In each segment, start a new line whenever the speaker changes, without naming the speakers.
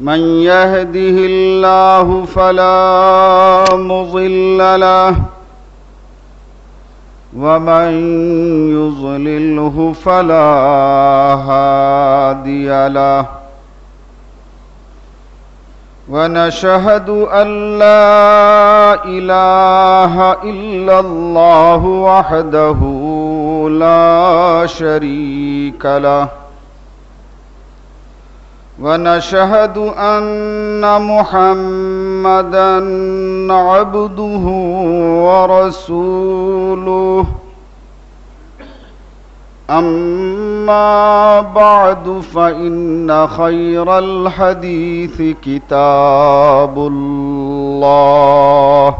من يهده الله فلا مضل له له ومن يضلله فلا هادي ونشهد أن لا إله إلا الله وحده لا شريك له ونشهد أن محمدا عبده ورسوله أما بعد فإن خير الحديث كتاب الله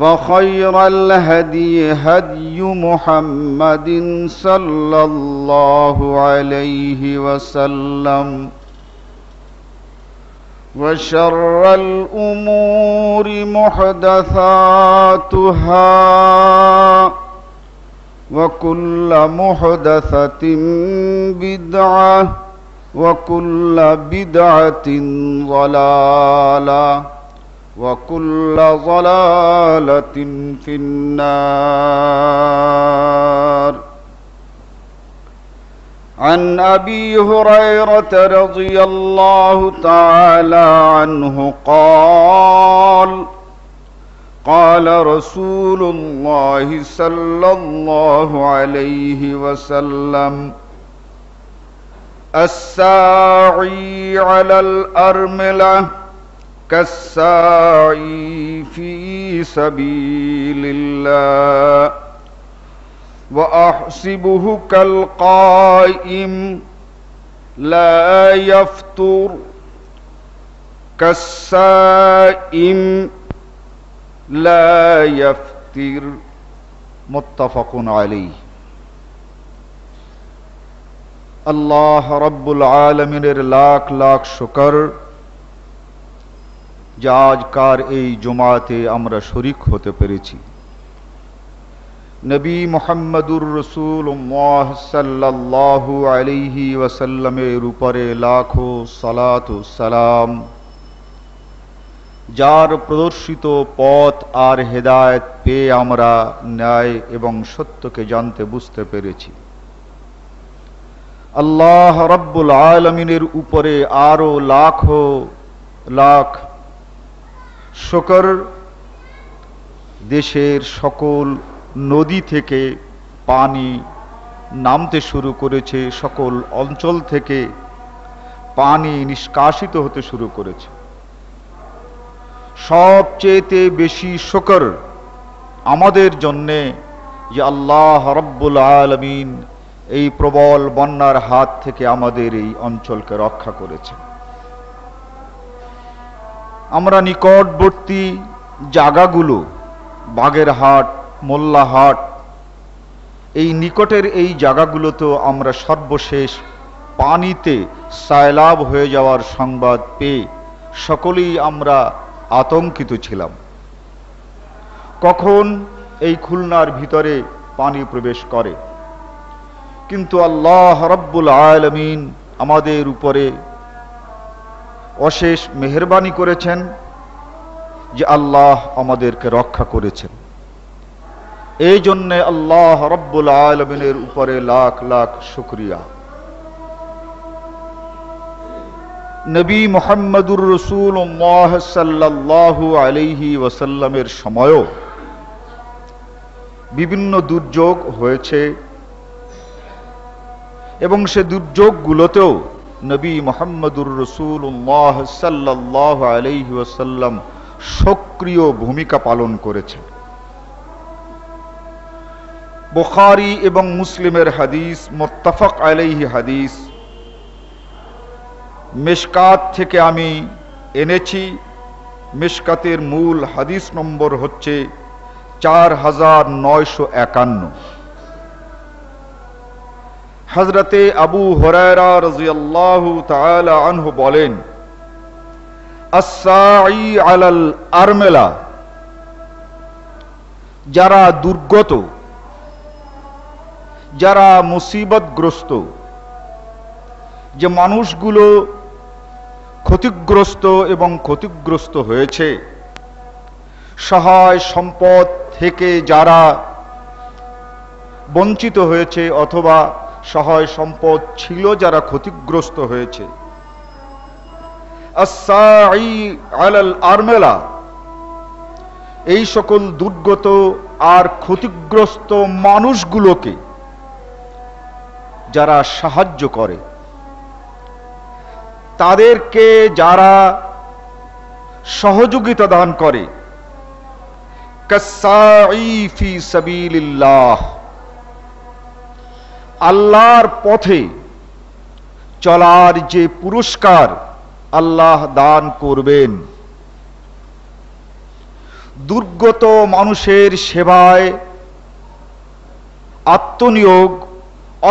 وخير الهدي هدي محمد صلى الله عليه وسلم وشر الأمور محدثاتها وكل اللہ وکول وكل بدعة ضلالة وكل ضلالة في النار عن أبي هريرة رضي الله الله الله تعالى عنه قال قال رسول صلى عليه وسلم الساعي على الأرملة کسائی في سبيل الله وأحسبه كالقائم لا قائم كالسائم لا لفتیر متفق علی اللہ رب العالمین لاکھ لاکھ شکر যে আজকার এই জমাতে আমরা শরিক হতে পেরেছি নবী মোহাম্মদুর রসুল সাল্লাল্লাহু আলিহি ওয়াসাল্লামের উপরে লাখো সালাত সালাম যার প্রদর্শিত পথ আর হেদায়ত পেয়ে আমরা ন্যায় এবং সত্যকে জানতে বুঝতে পেরেছি আল্লাহ রব্বুল আলমিনের উপরে আরও লাখো লাখ শকর দেশের সকল নদী থেকে পানি নামতে শুরু করেছে সকল অঞ্চল থেকে পানি নিষ্কাশিত হতে শুরু করেছে সবচেয়েতে বেশি শকর আমাদের জন্যে যে আল্লাহ রব্বুল আলমিন এই প্রবল বন্যার হাত থেকে আমাদের এই অঞ্চলকে রক্ষা করেছে আমরা নিকটবর্তী জায়গাগুলো বাগেরহাট মোল্লাহাট এই নিকটের এই জায়গাগুলো তো আমরা সর্বশেষ পানিতে সায়লাভ হয়ে যাওয়ার সংবাদ পেয়ে সকলেই আমরা আতঙ্কিত ছিলাম কখন এই খুলনার ভিতরে পানি প্রবেশ করে কিন্তু আল্লাহ রব্বুল আয়ালমিন আমাদের উপরে অশেষ মেহরবানি করেছেন যে আল্লাহ আমাদেরকে রক্ষা করেছেন এই জন্যে আল্লাহ রব্বুল আলমিনের উপরে লাখ লাখ শুক্রিয়া নবী মোহাম্মদুর রসুল সাল্লাহ আলিহি ওয়াসাল্লামের সময়ও বিভিন্ন দুর্যোগ হয়েছে এবং সে দুর্যোগগুলোতেও নবী মোহাম্মদুর রসুল্লাহ সাল্লাহ আলহি ওসাল্লাম সক্রিয় ভূমিকা পালন করেছেন বোখারি এবং মুসলিমের হাদিস মোত্তাফাক আলাইহি হাদিস মেশকাত থেকে আমি এনেছি মেশকাতের মূল হাদিস নম্বর হচ্ছে চার হাজার নয়শো একান্ন হজরতে আবু হরায়রা রাজিয়াল্লাহু তাআলা আনহু বলেন আসাই আলাল আরমেলা যারা দুর্গত যারা মুসিবতগ্রস্ত যে মানুষগুলো ক্ষতিগ্রস্ত এবং ক্ষতিগ্রস্ত হয়েছে সহায় সম্পদ থেকে যারা বঞ্চিত হয়েছে অথবা সহায় সম্পদ ছিল যারা ক্ষতিগ্রস্ত হয়েছে আরমেলা এই সকল দুর্গত আর ক্ষতিগ্রস্ত মানুষগুলোকে যারা সাহায্য করে তাদেরকে যারা সহযোগিতা দান করে ফি সাবিলিল্লাহ আল্লাহর পথে চলার যে পুরস্কার আল্লাহ দান করবেন দুর্গত মানুষের সেবায় আত্মনিয়োগ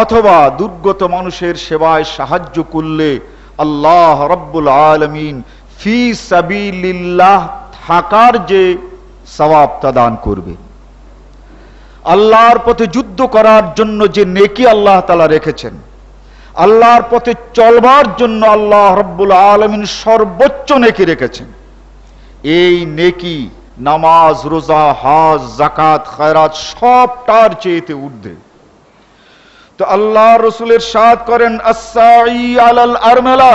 অথবা দুর্গত মানুষের সেবায় সাহায্য করলে আল্লাহ রব্বুল আলমিন ফি সাবিল্লাহ থাকার যে সবাবটা দান করবেন আল্লাহর পথে যুদ্ধ করার জন্য যে নেকি আল্লাহ তালা রেখেছেন আল্লাহর পথে চলবার জন্য আল্লাহ রব্বুল আলমিন সর্বোচ্চ নেকি রেখেছেন এই নেকি নামাজ রোজা হাজ জাকাত খায়রাত সবটার চেয়েতে উর্ধে তো আল্লাহ রসুলের সাদ করেন আলাল আরমেলা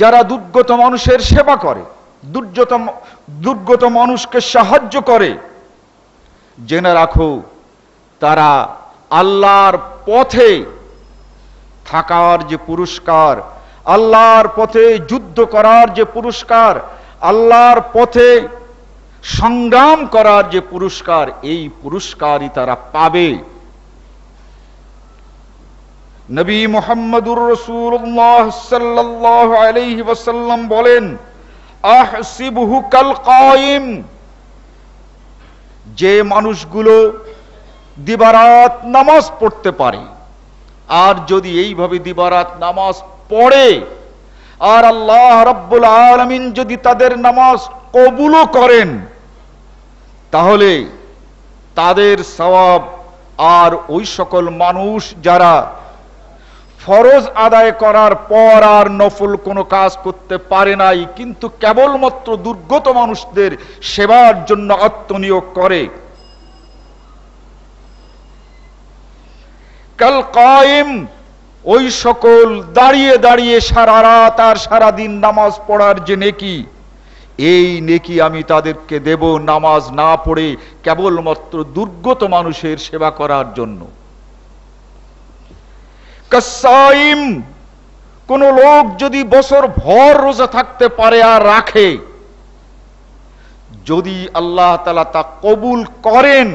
যারা দুর্গত মানুষের সেবা করে দুর্গত দুর্গত মানুষকে সাহায্য করে জেনে রাখো তারা আল্লাহর পথে থাকার যে পুরস্কার আল্লাহর পথে যুদ্ধ করার যে পুরস্কার আল্লাহর পথে সংগ্রাম করার যে পুরস্কার এই পুরস্কারই তারা পাবে নবী মোহাম্মদুর রসুল্লাহ সাল্লাহ আলহিম বলেন আহ সিবহু কাল কায়েম যে মানুষগুলো দিবারাত নামাজ পড়তে পারে আর যদি এইভাবে দিবারাত নামাজ পড়ে আর আল্লাহ রব্বুল আলমিন যদি তাদের নামাজ কবুলও করেন তাহলে তাদের সওয়াব আর ওই সকল মানুষ যারা ফরজ আদায় করার পর আর নফল কোনো কাজ করতে পারে নাই কিন্তু কেবলমাত্র দুর্গত মানুষদের সেবার জন্য আত্মনিয়োগ করে কাল কায়েম ওই সকল দাঁড়িয়ে দাঁড়িয়ে সারা রাত আর সারাদিন নামাজ পড়ার যে নেকি এই নেকি আমি তাদেরকে দেব নামাজ না পড়ে কেবলমাত্র দুর্গত মানুষের সেবা করার জন্য কাসাইম কোন লোক যদি বছর ভর রোজা থাকতে পারে আর রাখে যদি আল্লাহ তালা তা কবুল করেন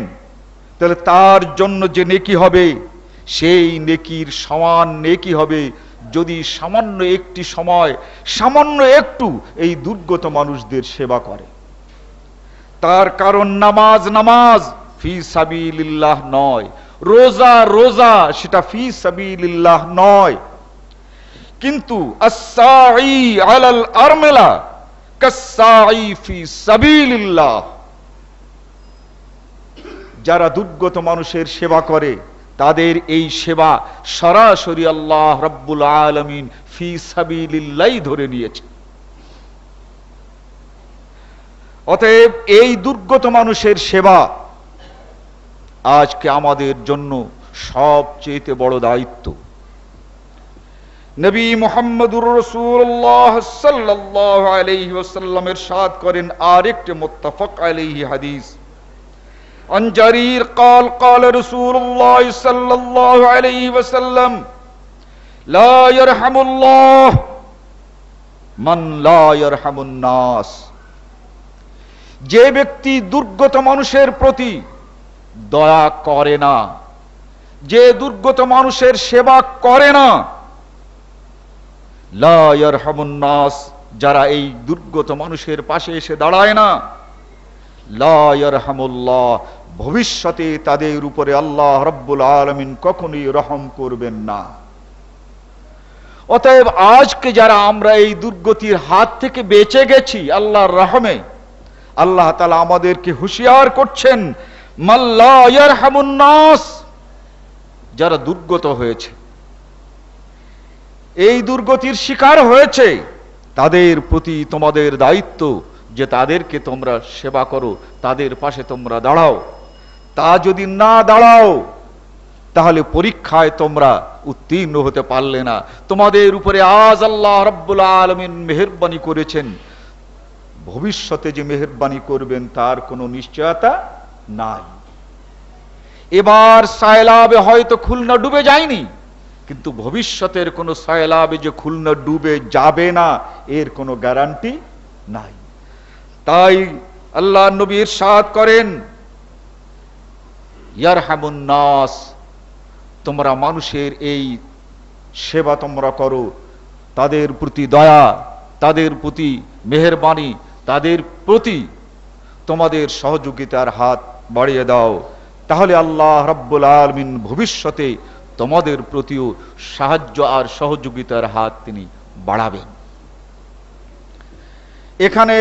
তাহলে তার জন্য যে নেকি হবে সেই নেকির সমান নেকি হবে যদি সামান্য একটি সময় সামান্য একটু এই দুর্গত মানুষদের সেবা করে তার কারণ নামাজ নামাজ ফি সাবিল্লাহ নয় রোজা রোজা সেটা ফি সাবিল্লাহ নয় কিন্তু আরমেলা যারা দুর্গত মানুষের সেবা করে তাদের এই সেবা সরাসরি আল্লাহ রব্বুল আলমিন ফি সাবিল্লাই ধরে নিয়েছে অতএব এই দুর্গত মানুষের সেবা আজকে আমাদের জন্য সবচেয়ে বড় দায়িত্ব নবী মোহাম্মদুর রসুল্লাহ সাল্লাহ আলহি ওসাল্লামের সাদ করেন আরেকটি মোত্তাফক আলহি হাদিস যে ব্যক্তি দুর্গত মানুষের প্রতি দয়া করে না যে দুর্গত মানুষের সেবা করে না লাস যারা এই দুর্গত মানুষের পাশে এসে দাঁড়ায় না হামুল্লাহ ভবিষ্যতে তাদের উপরে আল্লাহ রব্বুল আলমিন কখনই রহম করবেন না অতএব আজকে যারা আমরা এই দুর্গতির হাত থেকে বেঁচে গেছি আল্লাহর রহমে আল্লাহ তালা আমাদেরকে হুঁশিয়ার করছেন যারা দুর্গত হয়েছে এই দুর্গতির শিকার হয়েছে তাদের প্রতি তোমাদের দায়িত্ব যে তাদেরকে তোমরা সেবা করো তাদের পাশে তোমরা দাঁড়াও তা যদি না দাঁড়াও তাহলে পরীক্ষায় তোমরা উত্তীর্ণ হতে পারলে না তোমাদের উপরে আজ আল্লাহ রব্বুল আলমিন মেহরবানি করেছেন ভবিষ্যতে যে মেহরবানি করবেন তার কোনো নিশ্চয়তা নাই এবার সায়লাবে হয়তো খুলনা ডুবে যায়নি কিন্তু ভবিষ্যতের কোনো সায়লাবে যে খুলনা ডুবে যাবে না এর কোনো গ্যারান্টি নাই তাই আল্লাহ নবী ইরশাদ করেন নাস তোমরা মানুষের এই সেবা তোমরা করো তাদের প্রতি দয়া তাদের প্রতি মেহরবানি তাদের প্রতি তোমাদের সহযোগিতার হাত বাড়িয়ে দাও তাহলে আল্লাহ রব্বুল আলমিন ভবিষ্যতে তোমাদের প্রতিও সাহায্য আর সহযোগিতার হাত তিনি বাড়াবেন এখানে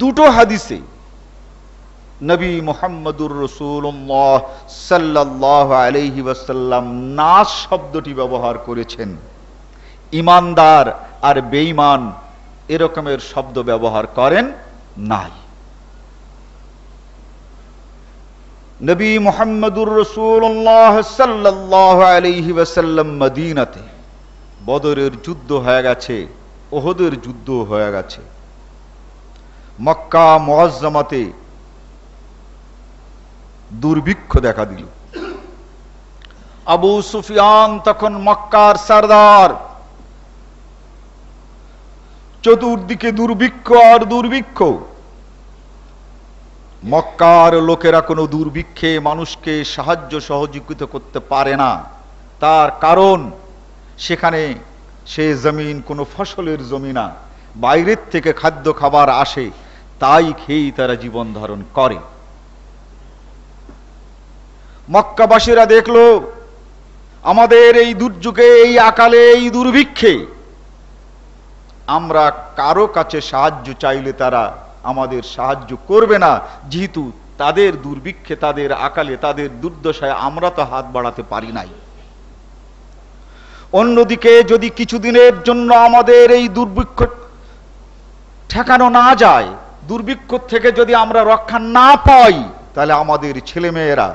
দুটো হাদিসে নবী মোহাম্মদুর রসুল্লাহ সাল্লাহ আলহি ওয়াসাল্লাম নাস শব্দটি ব্যবহার করেছেন ইমানদার আর বেঈমান এরকমের শব্দ ব্যবহার করেন নাই নবী মোহাম্মদুর রসুল্লাহ সাল্লাহ আলহি ওয়াসাল্লাম মদিনাতে বদরের যুদ্ধ হয়ে গেছে ওহদের যুদ্ধ হয়ে গেছে মক্কা মোয়াজ্জামাতে দুর্ভিক্ষ দেখা দিল আবু সুফিয়ান তখন মক্কার সর্দার চতুর্দিকে দুর্ভিক্ষ আর দুর্ভিক্ষ মক্কার লোকেরা কোনো দুর্ভিক্ষে মানুষকে সাহায্য সহযোগিত করতে পারে না তার কারণ সেখানে সে জমিন কোনো ফসলের জমি না বাইরের থেকে খাদ্য খাবার আসে তাই খেয়েই তারা জীবন ধারণ করে মক্কাবাসীরা দেখল আমাদের এই দুর্যোগে এই আকালে এই দুর্ভিক্ষে আমরা কারো কাছে সাহায্য চাইলে তারা আমাদের সাহায্য করবে না যেহেতু তাদের দুর্ভিক্ষে তাদের আকালে তাদের দুর্দশায় আমরা তো হাত বাড়াতে পারি নাই অন্যদিকে যদি কিছুদিনের জন্য আমাদের এই দুর্ভিক্ষ ঠেকানো না যায় দুর্ভিক্ষ থেকে যদি আমরা রক্ষা না পাই তাহলে আমাদের ছেলেমেয়েরা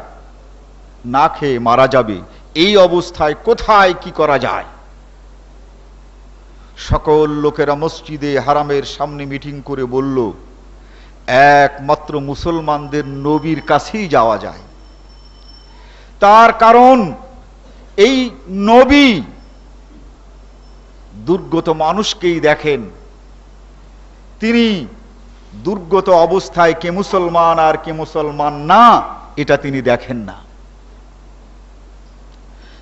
না খেয়ে মারা যাবে এই অবস্থায় কোথায় কি করা যায় সকল লোকেরা মসজিদে হারামের সামনে মিটিং করে বলল একমাত্র মুসলমানদের নবীর কাছেই যাওয়া যায় তার কারণ এই নবী দুর্গত মানুষকেই দেখেন তিনি দুর্গত অবস্থায় কে মুসলমান আর কে মুসলমান না এটা তিনি দেখেন না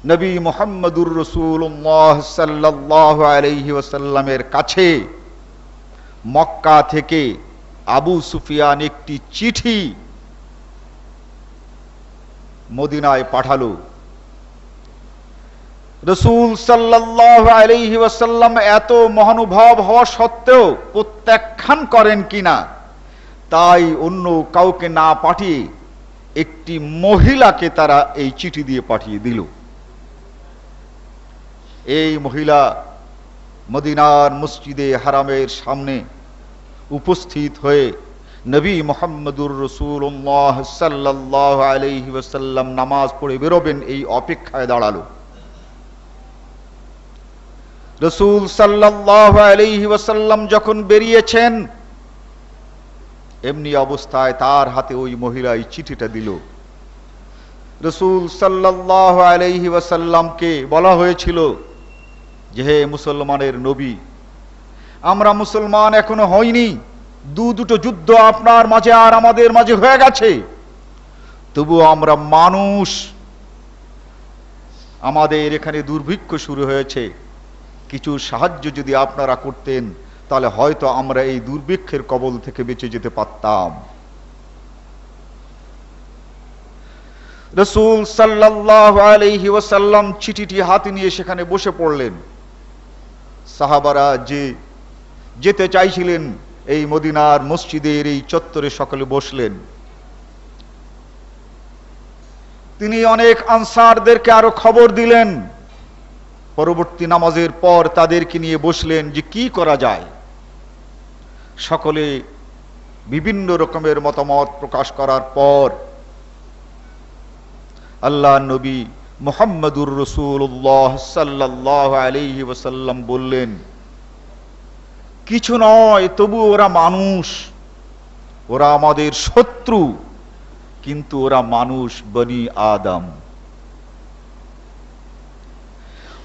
নবী মোহাম্মদুর রসুল্লাহ সাল্লাহ কাছে মক্কা থেকে আবু সুফিয়ান একটি চিঠি মদিনায় পাঠালো রসুল সাল্লাহ এত মহানুভব হওয়া সত্ত্বেও প্রত্যাখ্যান করেন কিনা তাই অন্য কাউকে না পাঠিয়ে একটি মহিলাকে তারা এই চিঠি দিয়ে পাঠিয়ে দিল এই মহিলা মদিনার মসজিদে হারামের সামনে উপস্থিত হয়ে নবী মোহাম্মদুর রসুল্লাহ সাল্লাহ আলহি ওসাল্লাম নামাজ পড়ে বেরোবেন এই অপেক্ষায় দাঁড়ালো রসুল সাল্লাহ আলহি ওসাল্লাম যখন বেরিয়েছেন এমনি অবস্থায় তার হাতে ওই মহিলা এই চিঠিটা দিল রসুল সাল্লাহ আলহি ওয়াসাল্লামকে বলা হয়েছিল যে হে মুসলমানের নবী আমরা মুসলমান এখনো হইনি দু দুটো যুদ্ধ আপনার মাঝে আর আমাদের মাঝে হয়ে গেছে তবু আমরা মানুষ আমাদের এখানে দুর্ভিক্ষ শুরু হয়েছে কিছু সাহায্য যদি আপনারা করতেন তাহলে হয়তো আমরা এই দুর্ভিক্ষের কবল থেকে বেঁচে যেতে পারতাম রসুল সাল্লাহ চিঠিটি হাতে নিয়ে সেখানে বসে পড়লেন সাহাবারা যে যেতে চাইছিলেন এই মদিনার মসজিদের এই চত্বরে সকলে বসলেন তিনি অনেক আনসারদেরকে আরো খবর দিলেন পরবর্তী নামাজের পর তাদেরকে নিয়ে বসলেন যে কি করা যায় সকলে বিভিন্ন রকমের মতামত প্রকাশ করার পর আল্লাহ নবী মোহাম্মদুর রসুল্লাহ সাল্লাহ আলিহি ওসাল্লাম বললেন কিছু নয় তবু ওরা মানুষ ওরা আমাদের শত্রু কিন্তু ওরা মানুষ বনি আদম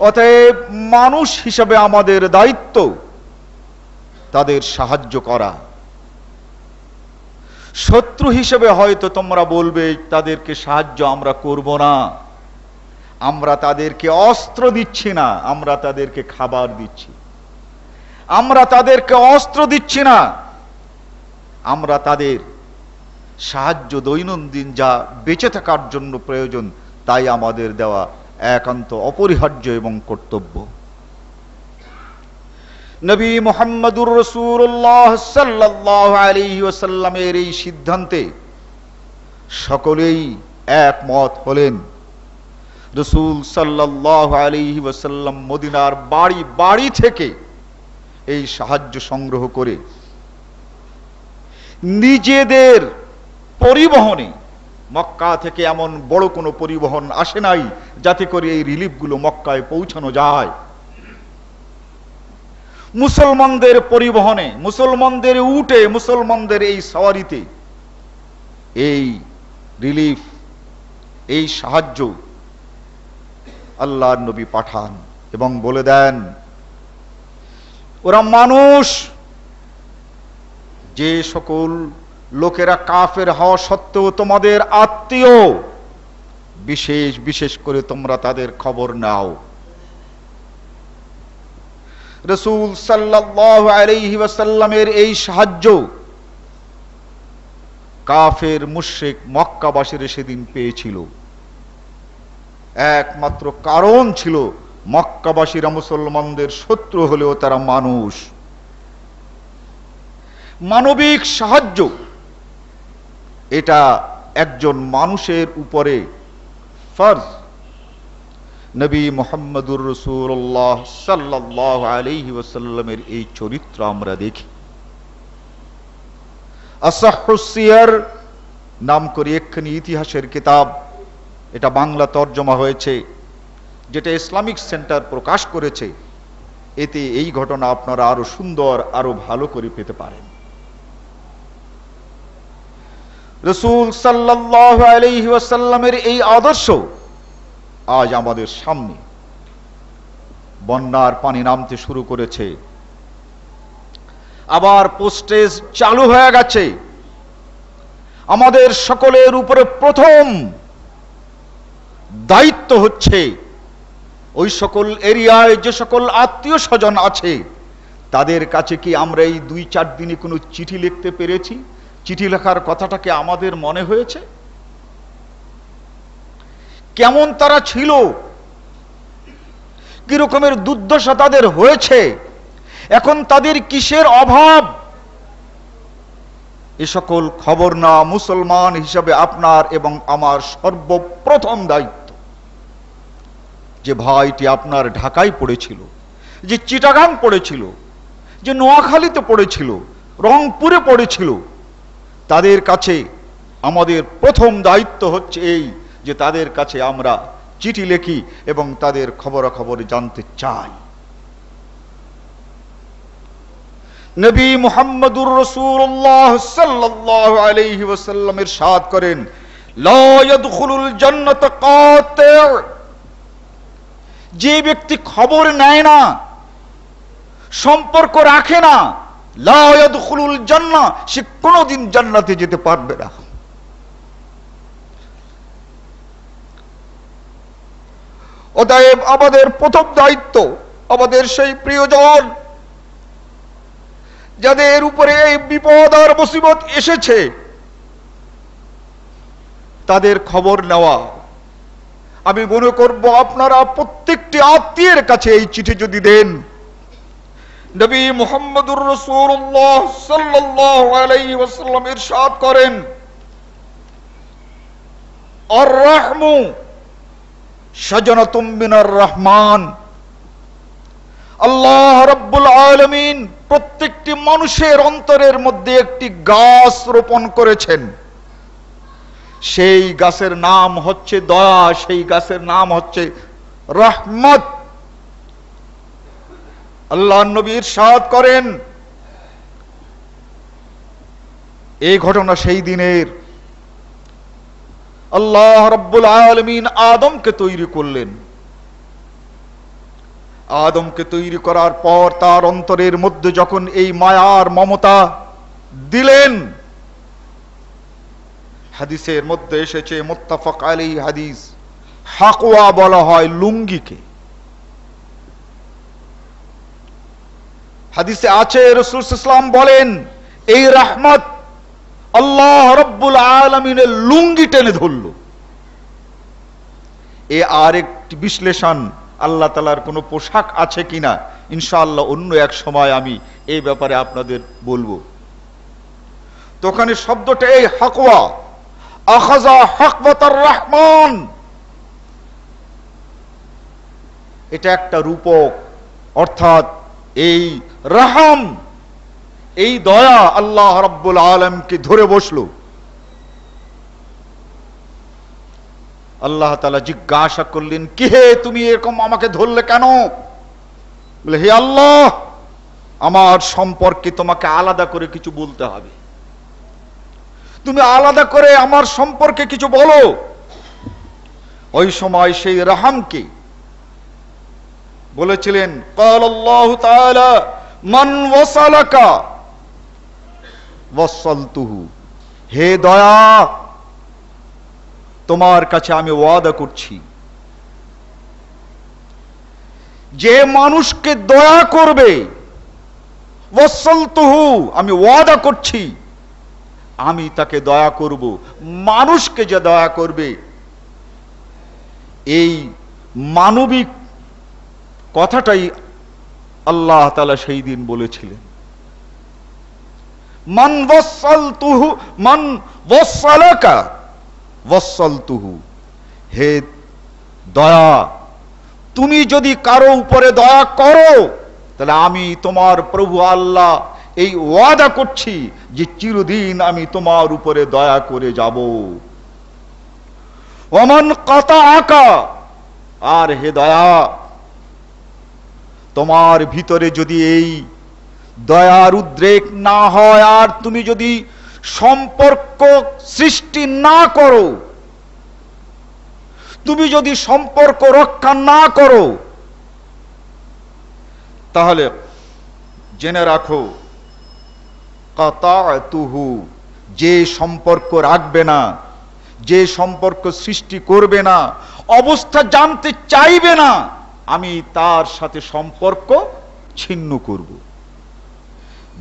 অতএব মানুষ হিসাবে আমাদের দায়িত্ব তাদের সাহায্য করা শত্রু হিসেবে হয়তো তোমরা বলবে তাদেরকে সাহায্য আমরা করব না আমরা তাদেরকে অস্ত্র দিচ্ছি না আমরা তাদেরকে খাবার দিচ্ছি আমরা তাদেরকে অস্ত্র দিচ্ছি না আমরা তাদের সাহায্য দৈনন্দিন যা বেঁচে থাকার জন্য প্রয়োজন তাই আমাদের দেওয়া একান্ত অপরিহার্য এবং কর্তব্য নবী মোহাম্মদুর রসুল্লাহ সাল্লাহ আলী ওসাল্লামের এই সিদ্ধান্তে সকলেই একমত হলেন রসুল সাল্লাহ আলী ওসাল্লাম মদিনার বাড়ি বাড়ি থেকে এই সাহায্য সংগ্রহ করে নিজেদের পরিবহনে মক্কা থেকে এমন বড় কোনো পরিবহন আসে নাই যাতে করে এই রিলিফগুলো মক্কায় পৌঁছানো যায় মুসলমানদের পরিবহনে মুসলমানদের উঠে মুসলমানদের এই সওয়ারিতে এই রিলিফ এই সাহায্য আল্লাহর নবী পাঠান এবং বলে দেন ওরা মানুষ যে সকল লোকেরা কাফের হওয়া সত্ত্বেও তোমাদের আত্মীয় বিশেষ বিশেষ করে তোমরা তাদের খবর নাও রসুল সাল্লাহ এই সাহায্য কাফের মুশ্রিক মক্কাবাসীরা সেদিন পেয়েছিল একমাত্র কারণ ছিল মক্কাবাসীরা মুসলমানদের শত্রু হলেও তারা মানুষ মানবিক সাহায্য এটা একজন মানুষের উপরে ফর্জ নবী মোহাম্মদুর রসুল্লাহ সাল্লাহ আলিহি ওসাল্লামের এই চরিত্র আমরা দেখি আসাহসিয়ার নাম করে একখানি ইতিহাসের কিতাব এটা বাংলা তর্জমা হয়েছে যেটা ইসলামিক সেন্টার প্রকাশ করেছে এতে এই ঘটনা আপনারা আরো সুন্দর আরো ভালো করে পেতে পারেন রসুল সাল্লাসাল্লামের এই আদর্শ আজ আমাদের সামনে বন্যার পানি নামতে শুরু করেছে আবার পোস্টেজ চালু হয়ে গেছে আমাদের সকলের উপরে প্রথম দায়িত্ব হচ্ছে ওই সকল এরিয়ায় যে সকল আত্মীয় স্বজন আছে তাদের কাছে কি আমরা এই দুই চার দিনে কোনো চিঠি লিখতে পেরেছি চিঠি লেখার কথাটাকে আমাদের মনে হয়েছে কেমন তারা ছিল রকমের দুর্দশা তাদের হয়েছে এখন তাদের কিসের অভাব এ সকল খবর না মুসলমান হিসাবে আপনার এবং আমার সর্বপ্রথম দায়িত্ব যে ভাইটি আপনার ঢাকায় পড়েছিল যে চিটাগাং পড়েছিল যে নোয়াখালীতে পড়েছিল রংপুরে পড়েছিল তাদের কাছে আমাদের প্রথম দায়িত্ব হচ্ছে এই যে তাদের কাছে আমরা চিঠি লেখি এবং তাদের খবরাখবর জানতে চাই নবী মোহাম্মদুর রসুল্লাহ সাল্লাহ আলহি ওসাল্লামের সাদ করেন লুল জন্নত কাতে যে ব্যক্তি খবর নেয় না সম্পর্ক রাখে না লাউল জান্না সে কোনোদিন জান্নাতে যেতে পারবে না অতএব আমাদের প্রথম দায়িত্ব আমাদের সেই প্রিয়জন যাদের উপরে এই বিপদ আর মুসিবত এসেছে তাদের খবর নেওয়া আমি মনে করব আপনারা প্রত্যেকটি আত্মীয়ের কাছে এই চিঠি যদি দেন নবী মোহাম্মদুর সাল্লাল্লাহু আলাইহি ওয়াসাল্লাম ইরশাদ করেন আর রাহমু মিনার রহমান আল্লাহ রাব্বুল আলমিন প্রত্যেকটি মানুষের অন্তরের মধ্যে একটি গাছ রোপণ করেছেন সেই গাছের নাম হচ্ছে দয়া সেই গাছের নাম হচ্ছে রহমত আল্লাহ নবীর সাদ করেন এই ঘটনা সেই দিনের আল্লাহ রব্বুল আলমিন আদমকে তৈরি করলেন আদমকে তৈরি করার পর তার অন্তরের মধ্যে যখন এই মায়ার মমতা দিলেন হাদিসের মধ্যে এসেছে মোত্তাফক আলী হাদিস হাকুয়া বলা হয় লুঙ্গিকে হাদিসে আছে রসুল ইসলাম বলেন এই রাহমত আল্লাহ রব্বুল আলমিনের লুঙ্গি টেনে ধরল এ আর একটি বিশ্লেষণ আল্লাহ তালার কোনো পোশাক আছে কিনা ইনশাআল্লাহ অন্য এক সময় আমি এই ব্যাপারে আপনাদের বলবো তো ওখানে শব্দটা এই হাকুয়া রহমান এটা একটা রূপক অর্থাৎ এই এই দয়া আল্লাহ রব্বুল আলমকে ধরে বসল আল্লাহ তালা জিজ্ঞাসা করলেন কি হে তুমি এরকম আমাকে ধরলে কেন বলে হে আল্লাহ আমার সম্পর্কে তোমাকে আলাদা করে কিছু বলতে হবে তুমি আলাদা করে আমার সম্পর্কে কিছু বলো ওই সময় সেই রাহামকে বলেছিলেন হে দয়া তোমার কাছে আমি ওয়াদা করছি যে মানুষকে দয়া করবে আমি ওয়াদা করছি আমি তাকে দয়া করব মানুষকে যে দয়া করবে এই মানবিক কথাটাই আল্লাহ তালা সেই দিন বলেছিলেন মান বসল তুহু মান বসালাকা বসাল তুহু হে দয়া তুমি যদি কারো উপরে দয়া করো তাহলে আমি তোমার প্রভু আল্লাহ এই ওয়াদা করছি যে চিরদিন আমি তোমার উপরে দয়া করে যাব অমান কথা আঁকা আর হে দয়া তোমার ভিতরে যদি এই দয়ার উদ্রেক না হয় আর তুমি যদি সম্পর্ক সৃষ্টি না করো তুমি যদি সম্পর্ক রক্ষা না করো তাহলে জেনে রাখো কতুহু যে সম্পর্ক রাখবে না যে সম্পর্ক সৃষ্টি করবে না অবস্থা জানতে চাইবে না আমি তার সাথে সম্পর্ক ছিন্ন করব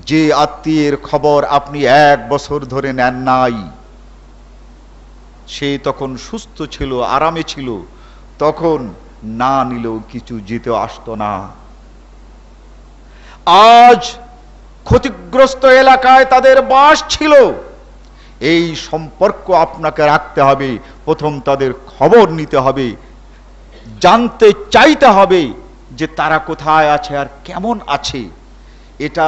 যে আত্মীয়ের খবর আপনি এক বছর ধরে নেন নাই সে তখন সুস্থ ছিল আরামে ছিল তখন না নিলেও কিছু জিতে আসত না আজ ক্ষতিগ্রস্ত এলাকায় তাদের বাস ছিল এই সম্পর্ক আপনাকে রাখতে হবে প্রথম তাদের খবর নিতে হবে জানতে চাইতে হবে যে তারা কোথায় আছে আর কেমন আছে এটা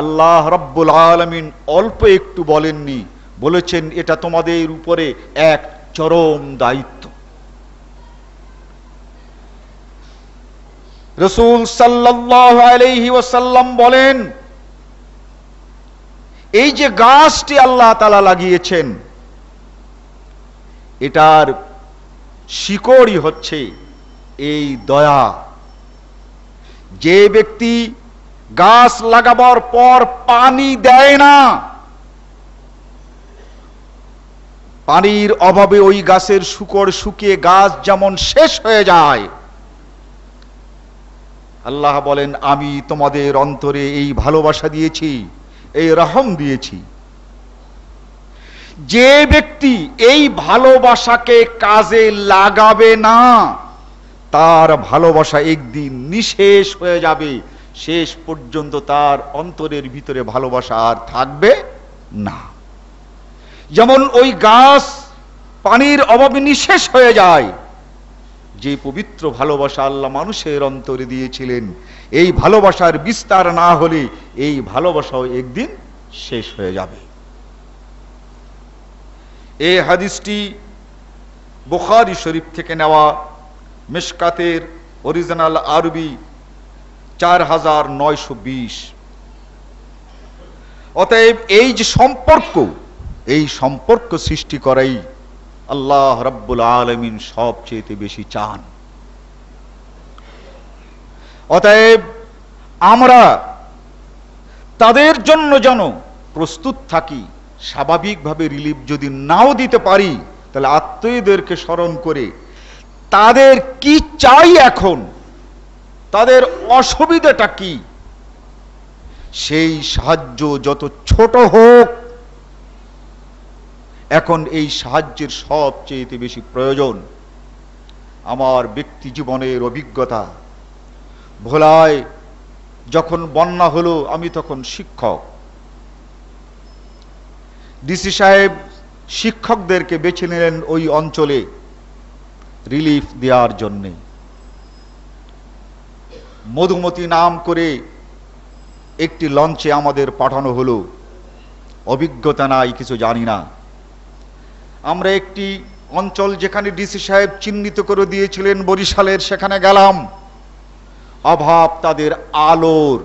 আল্লাহ রব্বুল আলমিন অল্প একটু বলেননি বলেছেন এটা তোমাদের উপরে এক চরম দায়িত্ব রসুল সাল্লাহ আলহি ওসাল্লাম বলেন এই যে গাছটি আল্লাহ তালা লাগিয়েছেন এটার শিকড়ই হচ্ছে এই দয়া যে ব্যক্তি গাছ লাগাবার পর পানি দেয় না পানির অভাবে ওই গাছের শুকড় শুকিয়ে গাছ যেমন শেষ হয়ে যায় আল্লাহ বলেন আমি তোমাদের অন্তরে এই ভালোবাসা দিয়েছি এই রহম দিয়েছি যে ব্যক্তি এই ভালোবাসাকে কাজে লাগাবে না তার ভালোবাসা একদিন নিঃশেষ হয়ে যাবে শেষ পর্যন্ত তার অন্তরের ভিতরে ভালোবাসা আর থাকবে না যেমন ওই গাছ পানির অভাবে নিঃশেষ হয়ে যায় যে পবিত্র ভালোবাসা আল্লাহ মানুষের অন্তরে দিয়েছিলেন এই ভালোবাসার বিস্তার না হলে এই ভালোবাসাও একদিন শেষ হয়ে যাবে এই হাদিসটি বোখারি শরীফ থেকে নেওয়া মেশকাতের অরিজিনাল আরবি চার হাজার নয়শো বিশ অতএব এই যে সম্পর্ক এই সম্পর্ক সৃষ্টি করাই আল্লাহ রব্বুল আলমিন সবচেয়ে বেশি চান অতএব আমরা তাদের জন্য যেন প্রস্তুত থাকি স্বাভাবিকভাবে রিলিফ যদি নাও দিতে পারি তাহলে আত্মীয়দেরকে স্মরণ করে তাদের কি চাই এখন তাদের অসুবিধাটা কি সেই সাহায্য যত ছোট হোক এখন এই সাহায্যের সবচেয়ে বেশি প্রয়োজন আমার ব্যক্তি জীবনের অভিজ্ঞতা ভোলায় যখন বন্যা হলো আমি তখন শিক্ষক ডিসি সাহেব শিক্ষকদেরকে বেছে নিলেন ওই অঞ্চলে রিলিফ দেওয়ার জন্যে মধুমতি নাম করে একটি লঞ্চে আমাদের পাঠানো হলো অভিজ্ঞতা নাই কিছু জানি না আমরা একটি অঞ্চল যেখানে ডিসি সাহেব চিহ্নিত করে দিয়েছিলেন বরিশালের সেখানে গেলাম অভাব তাদের আলোর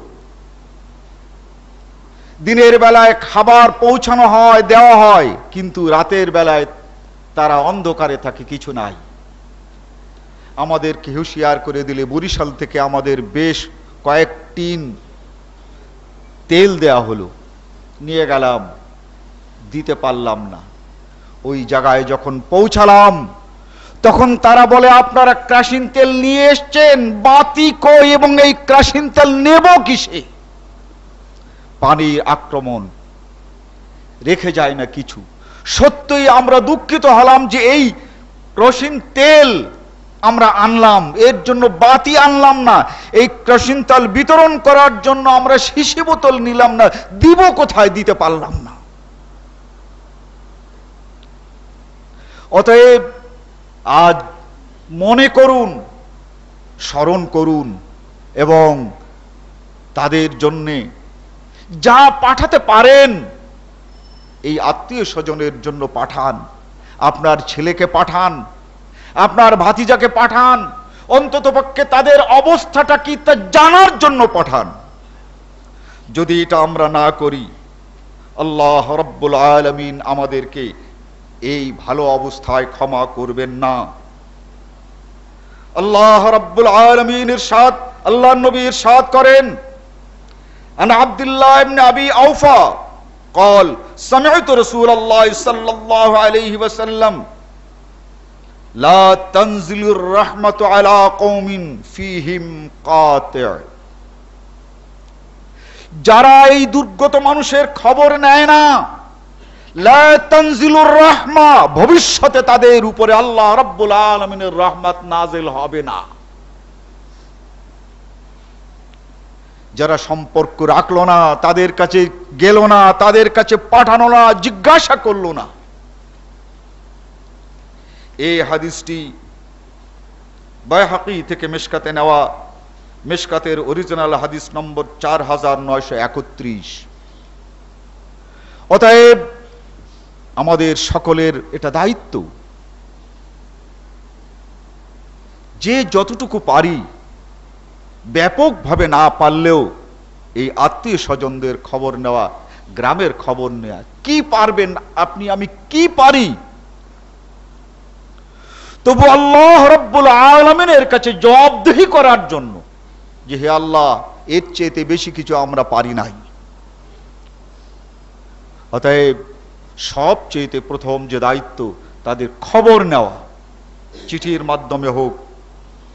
দিনের বেলায় খাবার পৌঁছানো হয় দেওয়া হয় কিন্তু রাতের বেলায় তারা অন্ধকারে থাকে কিছু নাই আমাদেরকে হুঁশিয়ার করে দিলে বরিশাল থেকে আমাদের বেশ কয়েক টিন তেল দেয়া হলো নিয়ে গেলাম দিতে পারলাম না ওই জায়গায় যখন পৌঁছালাম তখন তারা বলে আপনারা ক্রাসিন তেল নিয়ে এসছেন বাতি কই এবং এই ক্রাসিন তেল নেব কিসে পানির আক্রমণ রেখে যায় না কিছু সত্যই আমরা দুঃখিত হলাম যে এই ক্রসিন তেল আমরা আনলাম এর জন্য বাতি আনলাম না এই ক্রসিন তেল বিতরণ করার জন্য আমরা শিশি বোতল নিলাম না দিব কোথায় দিতে পারলাম না অতএব আজ মনে করুন স্মরণ করুন এবং তাদের জন্যে যা পাঠাতে পারেন এই আত্মীয় স্বজনের জন্য পাঠান আপনার ছেলেকে পাঠান আপনার ভাতিজাকে পাঠান অন্তত পক্ষে তাদের অবস্থাটা কি তা জানার জন্য পাঠান যদি এটা আমরা না করি আল্লাহ রব্বুল আলমিন আমাদেরকে এই ভালো অবস্থায় ক্ষমা করবেন না আল্লাহ রাব্বুল আলামিনের ইরশাদ আল্লাহ নবীর ইরশাদ করেন انا عبد الله ابن ابي اوفا قال سمعت رسول الله صلى الله عليه وسلم لا تنزل الرحمه على قوم فيهم قاطع যারা এই দুর্গত মানুষের খবর নেয় না রহমা ভবিষ্যতে তাদের উপরে আল্লাহ রব্বুল আলমিনের রহমত নাজেল হবে না যারা সম্পর্ক রাখলো না তাদের কাছে গেল না তাদের কাছে পাঠানো না জিজ্ঞাসা করলো না এই হাদিসটি বয়হাকি থেকে মেশকাতে নেওয়া মেশকাতের অরিজিনাল হাদিস নম্বর চার হাজার নয়শো একত্রিশ অতএব আমাদের সকলের এটা দায়িত্ব যে যতটুকু পারি ব্যাপকভাবে না পারলেও এই আত্মীয় স্বজনদের খবর নেওয়া গ্রামের খবর নেওয়া কি পারবেন আপনি আমি কি পারি তবু আল্লাহ রব্বুল আলমিনের কাছে জবাবদেহি করার জন্য যে হে আল্লাহ এর চেয়েতে বেশি কিছু আমরা পারি নাই অতএব সবচেয়েতে প্রথম যে দায়িত্ব তাদের খবর নেওয়া চিঠির মাধ্যমে হোক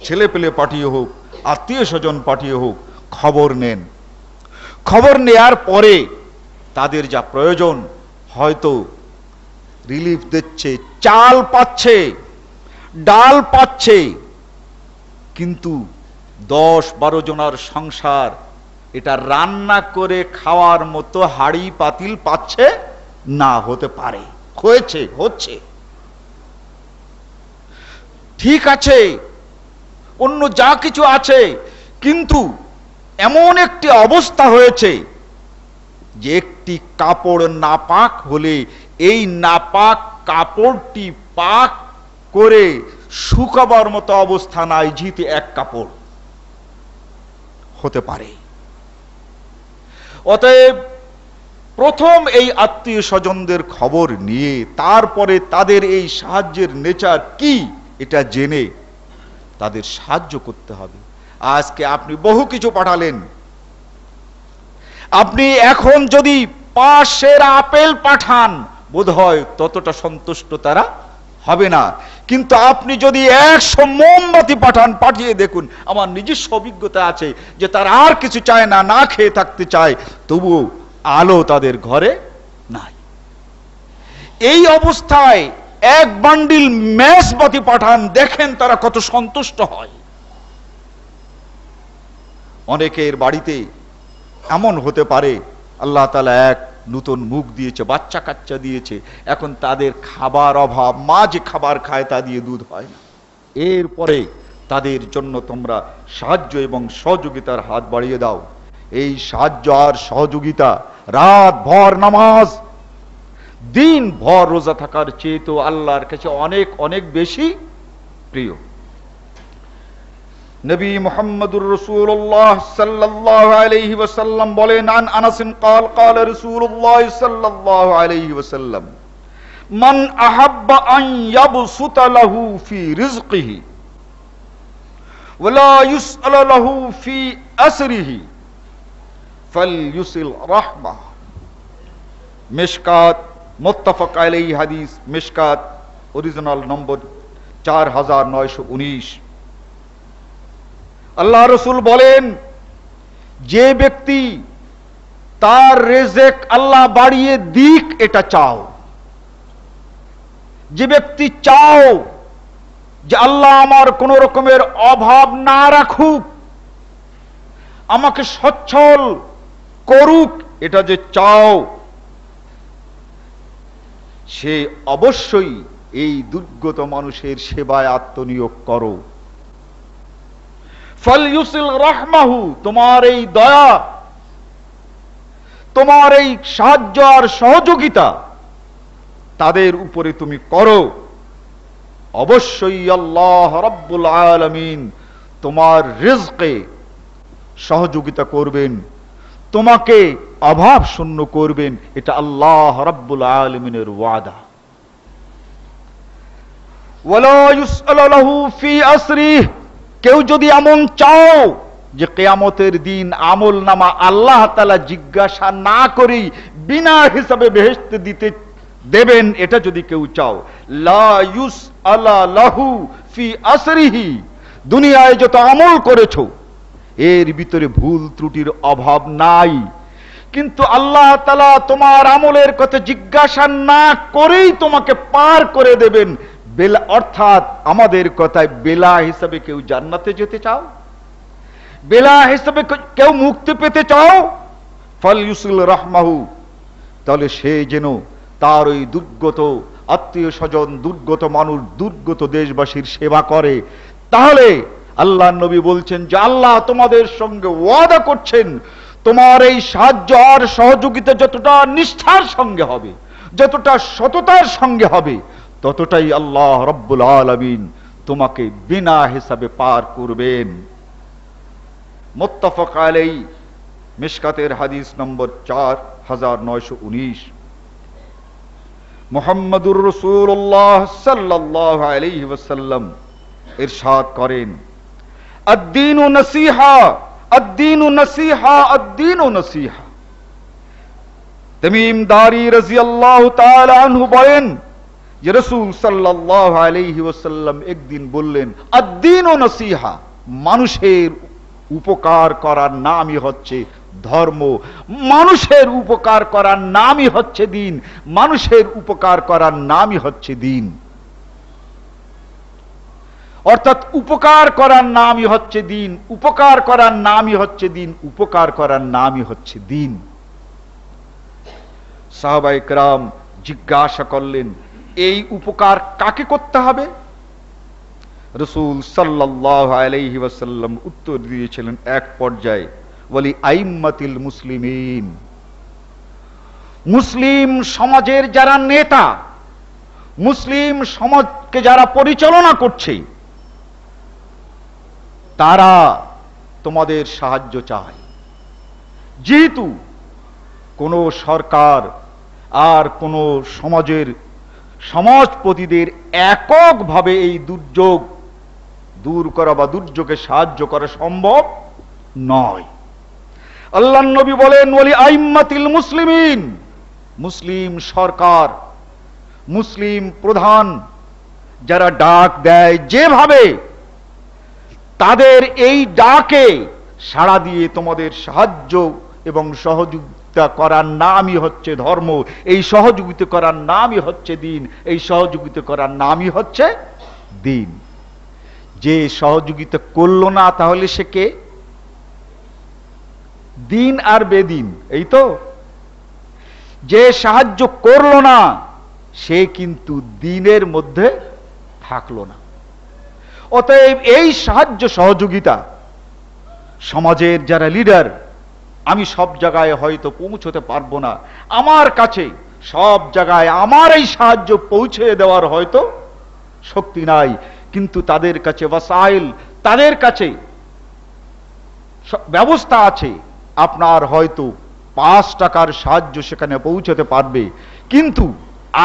ছেলে পেলে পাঠিয়ে হোক আত্মীয় স্বজন পাঠিয়ে হোক খবর নেন খবর নেয়ার পরে তাদের যা প্রয়োজন হয়তো রিলিফ দিচ্ছে চাল পাচ্ছে ডাল পাচ্ছে কিন্তু দশ বারো জনার সংসার এটা রান্না করে খাওয়ার মতো হাড়ি পাতিল পাচ্ছে না হতে পারে হয়েছে হচ্ছে ঠিক আছে অন্য যা কিছু আছে কিন্তু এমন একটি অবস্থা হয়েছে যে একটি কাপড় নাপাক হলে এই নাপাক কাপড়টি পাক করে শুকাবার মতো অবস্থা নাই জিতে এক কাপড় হতে পারে অতএব প্রথম এই আত্মীয় স্বজনদের খবর নিয়ে তারপরে তাদের এই সাহায্যের নেচার কি এটা জেনে তাদের সাহায্য করতে হবে আজকে আপনি বহু কিছু পাঠালেন আপনি এখন যদি পাশের আপেল পাঠান বোধ হয় ততটা সন্তুষ্ট তারা হবে না কিন্তু আপনি যদি একশো মোমবাতি পাঠান পাঠিয়ে দেখুন আমার নিজস্ব অভিজ্ঞতা আছে যে তার আর কিছু চায় না না খেয়ে থাকতে চায় তবুও আলো তাদের ঘরে নাই এই অবস্থায় এক বান্ডিল মেষবাতি পাঠান দেখেন তারা কত সন্তুষ্ট হয় অনেকের বাড়িতে এমন হতে পারে আল্লাহ তালা এক নতুন মুখ দিয়েছে বাচ্চা কাচ্চা দিয়েছে এখন তাদের খাবার অভাব মা যে খাবার খায় তা দিয়ে দুধ হয় না এরপরে তাদের জন্য তোমরা সাহায্য এবং সহযোগিতার হাত বাড়িয়ে দাও এই সাহায্য আর সহযোগিতা রাত ভর নামাজ দিন ভর রোজা থাকার চেয়ে তো আল্লাহর কাছে অনেক অনেক বেশি প্রিয় নবী মোহাম্মদুর রসুল্লাহ সাল্লাহ আলহি ওসাল্লাম বলেন আন আনাসিন কাল কাল রসুল্লাহ সাল্লাহ আলাইহি ওসাল্লাম মান আহাব্বা আন ইয়াবসুতা লাহু ফি রিজকিহি ওয়া লা ইউসআলু লাহু ফি আসরিহি ফল রহমা মোত্তাফক আলাই হাদিস অরিজিনাল নম্বর চার হাজার আল্লাহ রসুল বলেন যে ব্যক্তি তার রেজেক আল্লাহ বাড়িয়ে দিক এটা চাও যে ব্যক্তি চাও যে আল্লাহ আমার কোন রকমের অভাব না রাখুক আমাকে সচ্ছল করুক এটা যে চাও সে অবশ্যই এই দুর্গত মানুষের সেবায় আত্মনিয়োগ করো ফলিউসিল রহমাহু তোমার এই দয়া তোমার এই সাহায্য আর সহযোগিতা তাদের উপরে তুমি করো অবশ্যই আল্লাহ রব্বুল আলমিন তোমার রিজকে সহযোগিতা করবেন তোমাকে অভাব শূন্য করবেন এটা আল্লাহ রব্বুল আলমিনের ওয়াদা কেউ যদি এমন চাও যে কেয়ামতের দিন আমল নামা আল্লাহ তালা জিজ্ঞাসা না করি বিনা হিসাবে বেহেস্তে দিতে দেবেন এটা যদি কেউ চাও লাহু ফি আসরিহি দুনিয়ায় যত আমল করেছো এর ভিতরে ভুল ত্রুটির অভাব নাই কিন্তু আল্লাহ তালা তোমার আমলের কথা জিজ্ঞাসা না করেই তোমাকে পার করে দেবেন বেলা অর্থাৎ আমাদের কথায় বেলা হিসাবে কেউ জান্নাতে যেতে চাও বেলা হিসাবে কেউ মুক্তি পেতে চাও ফল ইউসুল রহমাহু তাহলে সে যেন তার ওই দুর্গত আত্মীয় স্বজন দুর্গত মানুষ দুর্গত দেশবাসীর সেবা করে তাহলে আল্লাহ নবী বলছেন যে আল্লাহ তোমাদের সঙ্গে ওয়াদা করছেন তোমার এই সাহায্য আর সহযোগিতা যতটা নিষ্ঠার সঙ্গে হবে যতটা সততার সঙ্গে হবে ততটাই আল্লাহ রব্বুল আলমিন তোমাকে বিনা হিসাবে পার করবেন মোত্তফক আলেই মিসকাতের হাদিস নম্বর চার হাজার নয়শো উনিশ মোহাম্মদুর রসুল্লাহ সাল্লাহ আলি এর সাদ করেন আদ্দিন ও নসিহা আদ্দিন ও নসিহা আদ্দিন ও নসিহা তমিমদারি রাজি আল্লাহ আনহু বলেন যে রসুল সাল্লাহ আলহি ওসাল্লাম একদিন বললেন আদ্দিন ও নসিহা মানুষের উপকার করার নামই হচ্ছে ধর্ম মানুষের উপকার করার নামই হচ্ছে দিন মানুষের উপকার করার নামই হচ্ছে দিন অর্থাৎ উপকার করার নামই হচ্ছে দিন উপকার করার নামই হচ্ছে দিন উপকার করার নামই হচ্ছে দিন সাহবাইকরাম জিজ্ঞাসা করলেন এই উপকার কাকে করতে হবে রসুল সাল্লাহ আলহি ওয়াসাল্লাম উত্তর দিয়েছিলেন এক পর্যায়ে বলি আইম্মাতিল মুসলিমিন মুসলিম সমাজের যারা নেতা মুসলিম সমাজকে যারা পরিচালনা করছে তারা তোমাদের সাহায্য চায় যেহেতু কোনো সরকার আর কোনো সমাজের সমাজপতিদের এককভাবে এই দুর্যোগ দূর করা বা দুর্যোগে সাহায্য করা সম্ভব নয় আল্লাহ নবী বলেন ওলি আইম্মাতিল মুসলিমিন মুসলিম সরকার মুসলিম প্রধান যারা ডাক দেয় যেভাবে তাদের এই ডাকে সাড়া দিয়ে তোমাদের সাহায্য এবং সহযোগিতা করার নামই হচ্ছে ধর্ম এই সহযোগিতা করার নামই হচ্ছে দিন এই সহযোগিতা করার নামই হচ্ছে দিন যে সহযোগিতা করল না তাহলে সে কে দিন আর বেদিন এই তো যে সাহায্য করল না সে কিন্তু দিনের মধ্যে থাকলো না অতএব এই সাহায্য সহযোগিতা সমাজের যারা লিডার আমি সব জায়গায় হয়তো পৌঁছতে পারবো না আমার কাছে সব জায়গায় আমার এই সাহায্য পৌঁছে দেওয়ার হয়তো শক্তি নাই কিন্তু তাদের কাছে বাসাইল তাদের কাছে ব্যবস্থা আছে আপনার হয়তো পাঁচ টাকার সাহায্য সেখানে পৌঁছতে পারবে কিন্তু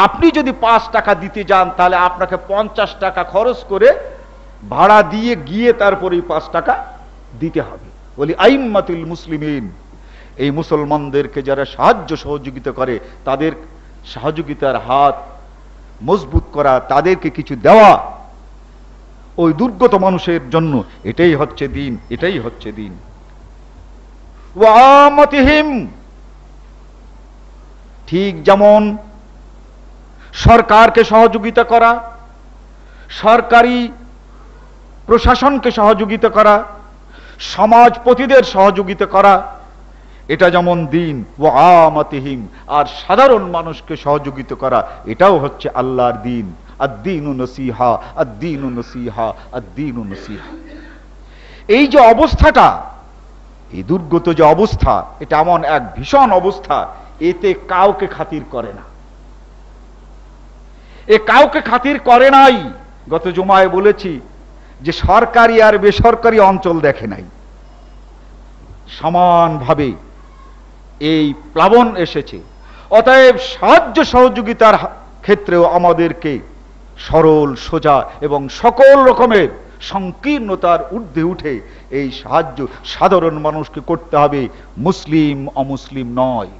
আপনি যদি পাঁচ টাকা দিতে যান তাহলে আপনাকে পঞ্চাশ টাকা খরচ করে ভাড়া দিয়ে গিয়ে তারপরে পাঁচ টাকা দিতে হবে বলি আইম্মাতুল মুসলিমিন এই মুসলমানদেরকে যারা সাহায্য সহযোগিতা করে তাদের সহযোগিতার হাত মজবুত করা তাদেরকে কিছু দেওয়া ওই দুর্গত মানুষের জন্য এটাই হচ্ছে দিন এটাই হচ্ছে দিন ঠিক যেমন সরকারকে সহযোগিতা করা সরকারি প্রশাসনকে সহযোগিতা করা সমাজপতিদের সহযোগিতা করা এটা যেমন দিন ও আমাতিহীন আর সাধারণ মানুষকে সহযোগিতা করা এটাও হচ্ছে আল্লাহর দিন আদ্দিন নসিহা আদ্দিন নসিহা নসিহা এই যে অবস্থাটা এই দুর্গত যে অবস্থা এটা এমন এক ভীষণ অবস্থা এতে কাউকে খাতির করে না এ কাউকে খাতির করে নাই গত জুমায় বলেছি যে সরকারি আর বেসরকারি অঞ্চল দেখে নাই সমানভাবে এই প্লাবন এসেছে অতএব সাহায্য সহযোগিতার ক্ষেত্রেও আমাদেরকে সরল সোজা এবং সকল রকমের সংকীর্ণতার ঊর্ধ্বে উঠে এই সাহায্য সাধারণ মানুষকে করতে হবে মুসলিম অমুসলিম নয়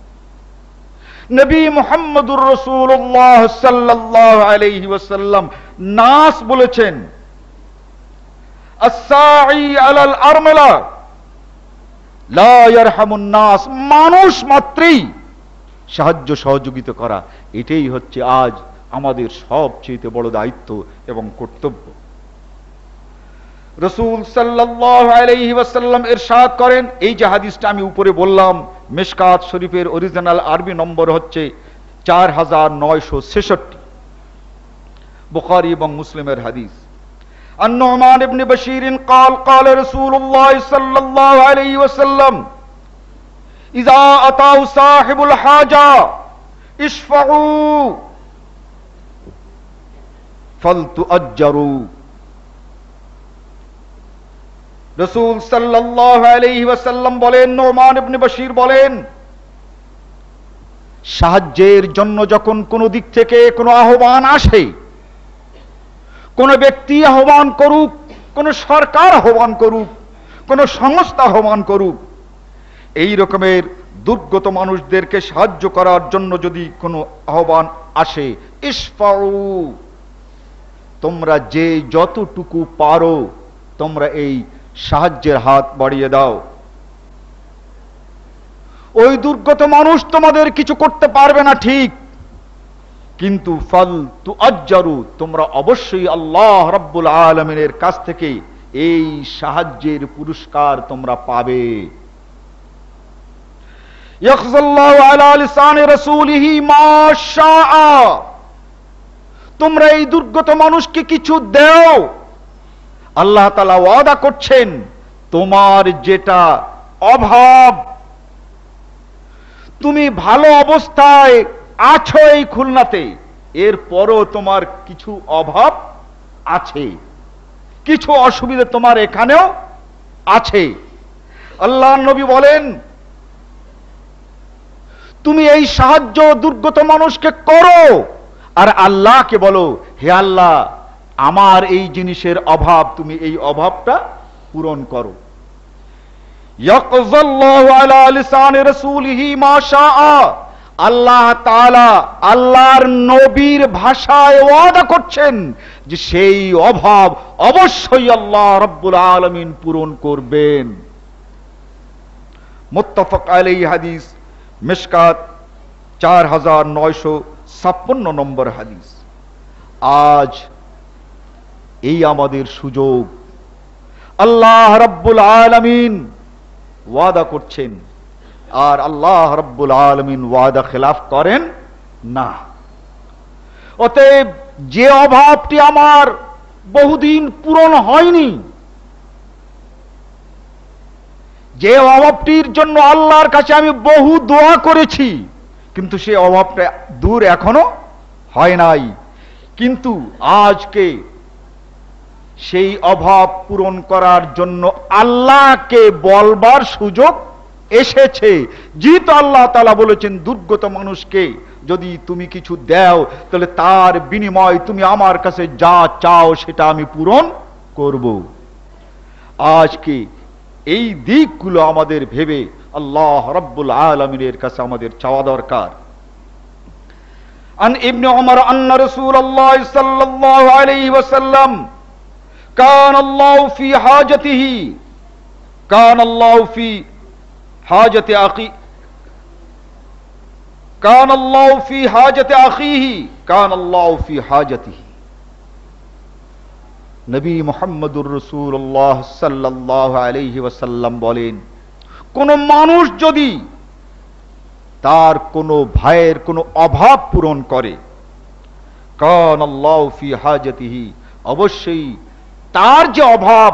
নবী মোহাম্মদুর রসুল্লাহ সাল্লাহ আলহিম নাস বলেছেন মানুষ মাত্রেই সাহায্য সহযোগিতা করা এটাই হচ্ছে আজ আমাদের সবচেয়ে বড় দায়িত্ব এবং কর্তব্য রসুল সাল্লাম এর সাদ করেন এই যে হাদিসটা আমি উপরে বললাম মেশকাত শরীফের অরিজিনাল আরবি নম্বর হচ্ছে চার হাজার নয়শো ছেষট্টি বুখারি এবং মুসলিমের হাদিস عن نعمان بن بشير قال قال رسول الله صلى الله عليه وسلم إذا أتاه صاحب الحاجة اشفعوا فلتؤجروا رسول صلى الله عليه وسلم قال نعمان بن بشير بولين شهجير جن جكن كنو دكتك كنو آهوان عشي কোনো ব্যক্তি আহ্বান করুক কোন সরকার আহ্বান করুক কোন সংস্থা আহ্বান করুক এই রকমের দুর্গত মানুষদেরকে সাহায্য করার জন্য যদি কোনো আহ্বান আসে ইস্পাউ তোমরা যে যতটুকু পারো তোমরা এই সাহায্যের হাত বাড়িয়ে দাও ওই দুর্গত মানুষ তোমাদের কিছু করতে পারবে না ঠিক কিন্তু ফল তু আজ্জারু তোমরা অবশ্যই আল্লাহ রব্বুল আলমিনের কাছ থেকে এই সাহায্যের পুরস্কার তোমরা পাবে তোমরা এই দুর্গত মানুষকে কিছু দেও আল্লাহ তালা ওয়াদা করছেন তোমার যেটা অভাব তুমি ভালো অবস্থায় আছো এই খুলনাতে এরপরও তোমার কিছু অভাব আছে কিছু অসুবিধা তোমার এখানেও আছে আল্লাহ নবী বলেন তুমি এই সাহায্য দুর্গত মানুষকে করো আর আল্লাহকে বলো হে আল্লাহ আমার এই জিনিসের অভাব তুমি এই অভাবটা পূরণ করো আলা লিসানি আল্লাহ তালা আল্লাহর নবীর ভাষায় ওয়াদা করছেন যে সেই অভাব অবশ্যই আল্লাহ রব্বুল আলমিন পূরণ করবেন মোত্তফক আলী হাদিস মেসকাত চার হাজার নয়শো ছাপ্পন্ন নম্বর হাদিস আজ এই আমাদের সুযোগ আল্লাহ রব্বুল আলমিন ওয়াদা করছেন আর আল্লাহ রব্বুল আলমিন ওয়াদা খেলাফ করেন না অতএব যে অভাবটি আমার বহুদিন পূরণ হয়নি যে অভাবটির জন্য আল্লাহর কাছে আমি বহু দোয়া করেছি কিন্তু সে অভাবটা দূর এখনো হয় নাই কিন্তু আজকে সেই অভাব পূরণ করার জন্য আল্লাহকে বলবার সুযোগ এসেছে জিত আল্লাহ তালা বলেছেন দুর্গত মানুষকে যদি তুমি কিছু দেও তাহলে তার বিনিময় তুমি আমার কাছে যা চাও সেটা আমি পূরণ করব আজকে এই দিকগুলো আমাদের ভেবে আল্লাহ রব্বুল আলমিনের কাছে আমাদের চাওয়া দরকার কান আল্লাহ عمر أن হাজতে আকি কান আল্লাহ ফি হাজতে আখিহি কান আল্লাহ ফি হাজতিহি নবী মোহাম্মদুর রসুল্লাহ সাল্লাহ আলহি ওয়াসাল্লাম বলেন কোন মানুষ যদি তার কোনো ভাইয়ের কোনো অভাব পূরণ করে কান আল্লাহ ফি হাজতিহি অবশ্যই তার যে অভাব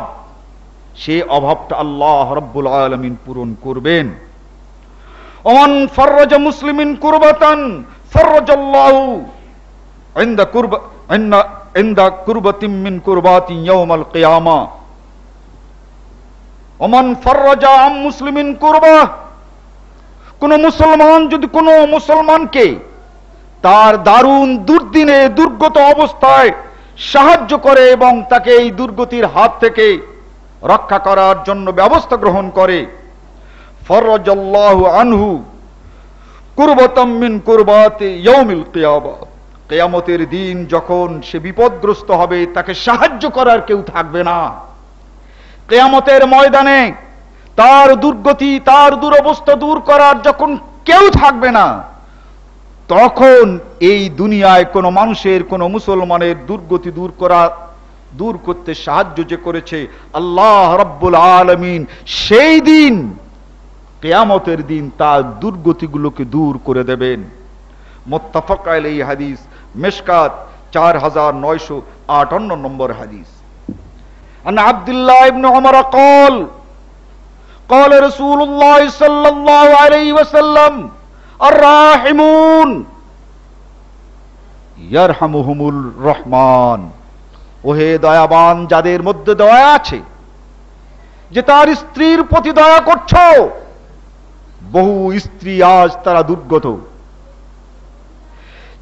সে অভাবটা আল্লাহ রব্বুল আলমিন পূরণ করবেন অমন ফরজ মুসলিমিন কুরবাতান ফরজাল্লাহু কুরবাতিম মিন কুরবাতি ইয়াউমাল কিয়ামা অমন ফরজা আম মুসলিমিন কুরবা কোন মুসলমান যদি কোন মুসলমানকে তার দারুণ দুর্দিনে দুর্গত অবস্থায় সাহায্য করে এবং তাকে এই দুর্গতির হাত থেকে রক্ষা করার জন্য ব্যবস্থা গ্রহণ করে আনহু কুরবতম্মিন কেয়ামতের দিন যখন সে বিপদগ্রস্ত হবে তাকে সাহায্য করার কেউ থাকবে না কেয়ামতের ময়দানে তার দুর্গতি তার দুরবস্থা দূর করার যখন কেউ থাকবে না তখন এই দুনিয়ায় কোনো মানুষের কোনো মুসলমানের দুর্গতি দূর করা দূর করতে সাহায্য যে করেছে আল্লাহ রব্বুল আলমিন সেই দিন কেয়ামতের দিন তার দুর্গতিগুলোকে দূর করে দেবেন মোত্তাফক এই হাদিস মেশকাত চার হাজার নয়শো আটান্ন নম্বর হাদিস أن ওহে দয়াবান যাদের মধ্যে দয়া আছে যে তার স্ত্রীর প্রতি দয়া করছ বহু স্ত্রী আজ তারা দুর্গত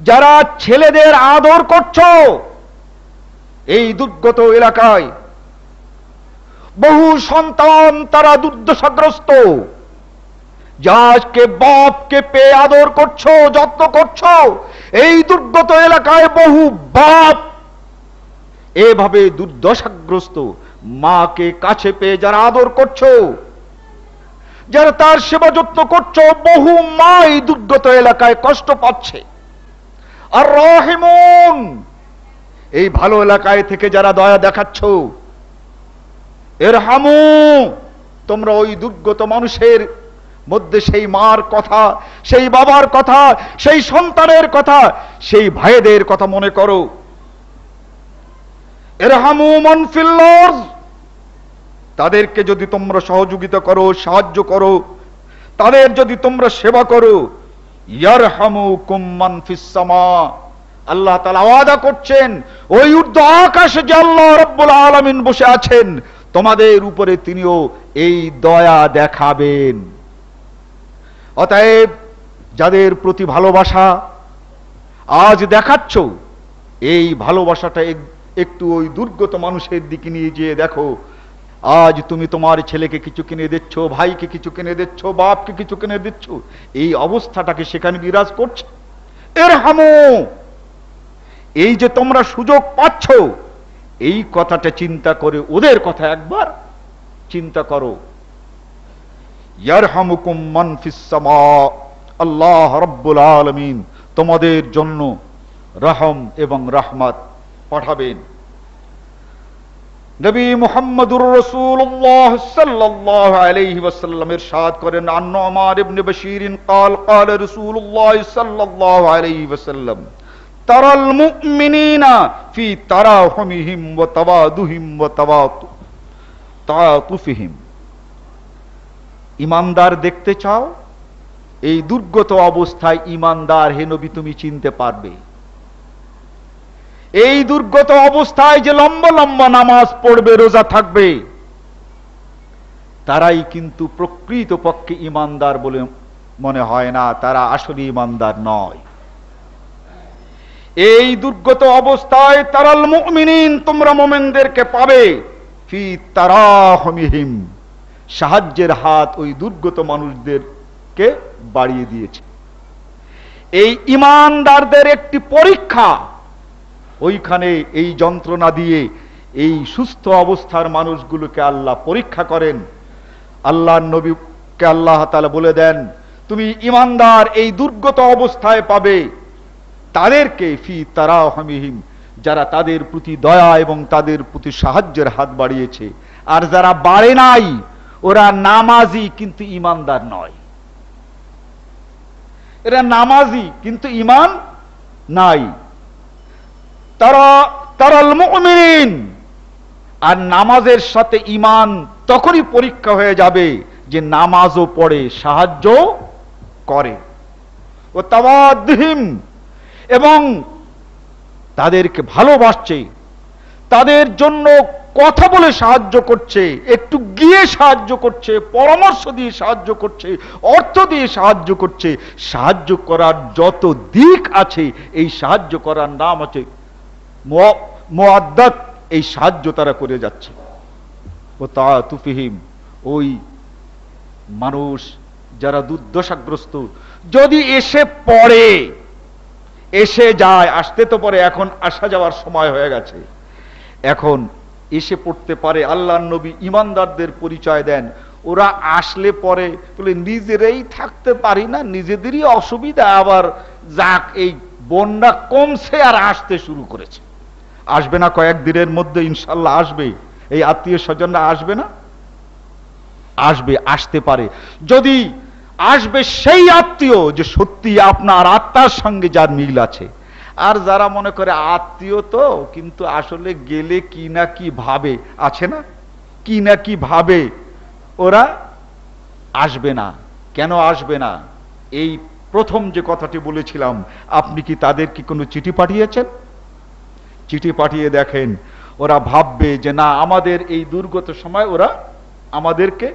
যারা ছেলেদের আদর করছ এই দুর্গত এলাকায় বহু সন্তান তারা দুর্দশাগ্রস্ত যা বাপকে পেয়ে আদর করছো যত্ন করছো এই দুর্গত এলাকায় বহু বাপ এভাবে দুর্দশাগ্রস্ত মাকে কাছে পেয়ে যারা আদর করছো যারা তার সেবা যত্ন করছো বহু মা এই দুর্গত এলাকায় কষ্ট পাচ্ছে আর রহেমন এই ভালো এলাকায় থেকে যারা দয়া দেখাচ্ছ এর হামু তোমরা ওই দুর্গত মানুষের মধ্যে সেই মার কথা সেই বাবার কথা সেই সন্তানের কথা সেই ভাইদের কথা মনে করো তাদেরকে যদি তোমরা সহযোগিতা করো সাহায্য করো তাদের যদি তোমরা সেবা করো আল্লাহ আওয়াদা করছেন ওই উর্ধ আকাশে যে আল্লাহ রব্বুল আলমিন বসে আছেন তোমাদের উপরে তিনিও এই দয়া দেখাবেন অতএব যাদের প্রতি ভালোবাসা আজ দেখাচ্ছ এই ভালোবাসাটা একটু ওই দুর্গত মানুষের দিকে নিয়ে যেয়ে দেখো আজ তুমি তোমার ছেলেকে কিছু কিনে দিচ্ছ ভাইকে কিছু কিনে দিচ্ছ বাপকে কিছু কিনে দিচ্ছ এই অবস্থাটাকে সেখানে বিরাজ করছে এর হামো এই যে তোমরা সুযোগ পাচ্ছ এই কথাটা চিন্তা করে ওদের কথা একবার চিন্তা করো আল্লাহ রব্বুল আলমিন তোমাদের জন্য রহম এবং রাহমাত পাঠাবেন নবী মুহাম্মদুর রাসূলুল্লাহ সাল্লাল্লাহু আলাইহি ওয়াসাল্লাম ইরশাদ করেন আন উমর ইবনে বশীর قال قال رسول الله صلى الله عليه وسلم ترى المؤمنين في تراحمهم وتواضعهم وتعاطفهم ইমানদার দেখতে চাও এই দুর্গত অবস্থায় ইমানদার হে নবী তুমি চিনতে পারবে এই দুর্গত অবস্থায় যে লম্বা লম্বা নামাজ পড়বে রোজা থাকবে তারাই কিন্তু প্রকৃত পক্ষে ইমানদার বলে মনে হয় না তারা আসলে ইমানদার নয় এই দুর্গত অবস্থায় তারাল মুমিনিন তোমরা মোমেনদেরকে পাবে ফি তারাহমিহিম সাহায্যের হাত ওই দুর্গত মানুষদেরকে বাড়িয়ে দিয়েছে এই ইমানদারদের একটি পরীক্ষা ওইখানে এই যন্ত্রণা দিয়ে এই সুস্থ অবস্থার মানুষগুলোকে আল্লাহ পরীক্ষা করেন আল্লাহ নবীকে আল্লাহ তালা বলে দেন তুমি ইমানদার এই দুর্গত অবস্থায় পাবে তাদেরকে ফি তারা হামিহীন যারা তাদের প্রতি দয়া এবং তাদের প্রতি সাহায্যের হাত বাড়িয়েছে আর যারা বাড়ে নাই ওরা নামাজি কিন্তু ইমানদার নয় এরা নামাজি কিন্তু ইমান নাই তারা তারাল মুমিন আর নামাজের সাথে ইমান তখনই পরীক্ষা হয়ে যাবে যে নামাজও পড়ে সাহায্য করে ও তাওয়াদিম এবং তাদেরকে ভালোবাসছে তাদের জন্য কথা বলে সাহায্য করছে একটু গিয়ে সাহায্য করছে পরামর্শ দিয়ে সাহায্য করছে অর্থ দিয়ে সাহায্য করছে সাহায্য করার যত দিক আছে এই সাহায্য করার নাম আছে মোয়াদ্দাত এই সাহায্য তারা করে যাচ্ছে ও তা তুফিহিম ওই মানুষ যারা দুর্দশাগ্রস্ত যদি এসে পড়ে এসে যায় আসতে তো পরে এখন আসা যাওয়ার সময় হয়ে গেছে এখন এসে পড়তে পারে আল্লাহ নবী ইমানদারদের পরিচয় দেন ওরা আসলে পরে বলে নিজেরাই থাকতে পারি না নিজেদেরই অসুবিধা আবার যাক এই বন্যা কমছে আর আসতে শুরু করেছে আসবে না কয়েকদিনের মধ্যে ইনশাল্লাহ আসবে এই আত্মীয় স্বজনরা আসবে না আসবে আসতে পারে যদি আসবে সেই আত্মীয় যে সত্যি আপনার আত্মার সঙ্গে যার মিল আছে আর যারা মনে করে আত্মীয় তো কিন্তু আসলে গেলে কি না কি ভাবে আছে না কি না কি ভাবে ওরা আসবে না কেন আসবে না এই প্রথম যে কথাটি বলেছিলাম আপনি কি তাদের কি কোনো চিঠি পাঠিয়েছেন চিঠি পাঠিয়ে দেখেন ওরা ভাববে যে না আমাদের এই দুর্গত সময় ওরা আমাদেরকে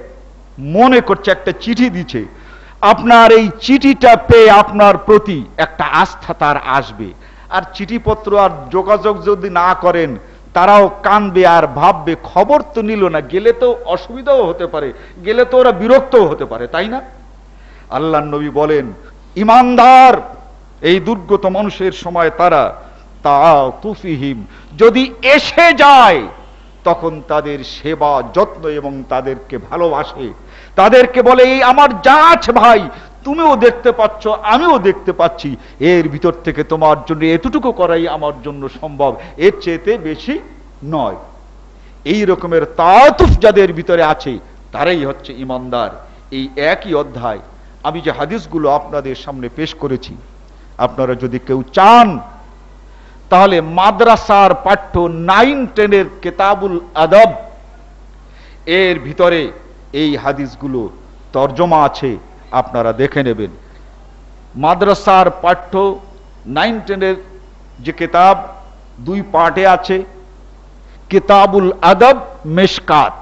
মনে করছে একটা চিঠি দিছে আপনার এই চিঠিটা পেয়ে আপনার প্রতি একটা আস্থা তার আসবে আর চিঠিপত্র আর যোগাযোগ যদি না করেন তারাও কানবে আর ভাববে খবর তো নিল না গেলে তো অসুবিধাও হতে পারে গেলে তো ওরা বিরক্তও হতে পারে তাই না আল্লাহ নবী বলেন ইমানদার এই দুর্গত মানুষের সময় তারা যদি এসে যায় তখন তাদের সেবা যত্ন এবং তাদেরকে ভালোবাসে তাদেরকে বলে এই আমার যা আছে ভাই তুমিও দেখতে পাচ্ছ আমিও দেখতে পাচ্ছি এর ভিতর থেকে তোমার জন্য এতটুকু করাই আমার জন্য সম্ভব এর চেয়েতে বেশি নয় এই রকমের তাতুফ যাদের ভিতরে আছে তারাই হচ্ছে ইমানদার এই একই অধ্যায় আমি যে হাদিসগুলো আপনাদের সামনে পেশ করেছি আপনারা যদি কেউ চান তাহলে মাদ্রাসার পাঠ্য নাইন টেনের কেতাবুল আদব এর ভিতরে এই হাদিসগুলো তর্জমা আছে আপনারা দেখে নেবেন মাদ্রাসার পাঠ্য নাইন টেনের যে কেতাব দুই পার্টে আছে কেতাবুল আদব মেশকাত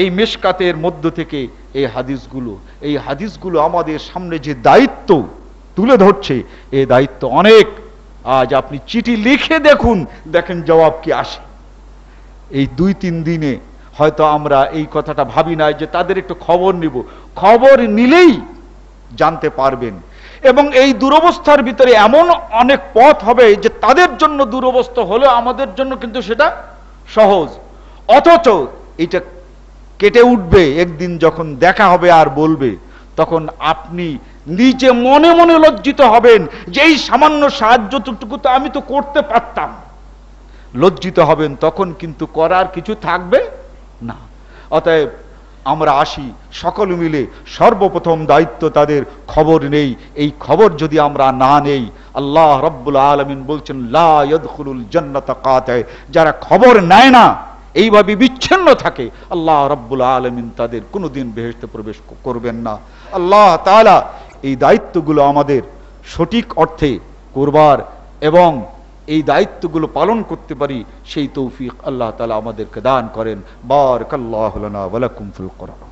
এই মেশকাতের মধ্য থেকে এই হাদিসগুলো এই হাদিসগুলো আমাদের সামনে যে দায়িত্ব তুলে ধরছে এই দায়িত্ব অনেক আজ আপনি চিঠি লিখে দেখুন দেখেন জবাব কি আসে এই দুই তিন দিনে হয়তো আমরা এই কথাটা ভাবি না যে তাদের একটু খবর নিব খবর নিলেই জানতে পারবেন এবং এই দুরবস্থার ভিতরে এমন অনেক পথ হবে যে তাদের জন্য দুরবস্থা হলেও আমাদের জন্য কিন্তু সেটা সহজ অথচ এটা কেটে উঠবে একদিন যখন দেখা হবে আর বলবে তখন আপনি নিজে মনে মনে লজ্জিত হবেন যে এই সামান্য সাহায্য সাহায্যটুকু তো আমি তো করতে পারতাম লজ্জিত হবেন তখন কিন্তু করার কিছু থাকবে না অতএব আমরা আসি সকল মিলে সর্বপ্রথম দায়িত্ব তাদের খবর নেই এই খবর যদি আমরা না নেই আল্লাহ রব্বুল আলমিন বলছেন লাদুল জন্নত কাতায় যারা খবর নেয় না এইভাবে বিচ্ছিন্ন থাকে আল্লাহ রব্বুল আলমিন তাদের কোনোদিন বেহেস্তে প্রবেশ করবেন না আল্লাহ তালা এই দায়িত্বগুলো আমাদের সঠিক অর্থে করবার এবং এই দায়িত্বগুলো পালন করতে পারি সেই তৌফিক আল্লাহ তালা আমাদেরকে দান করেন বার কাল্লাহ ফুল করা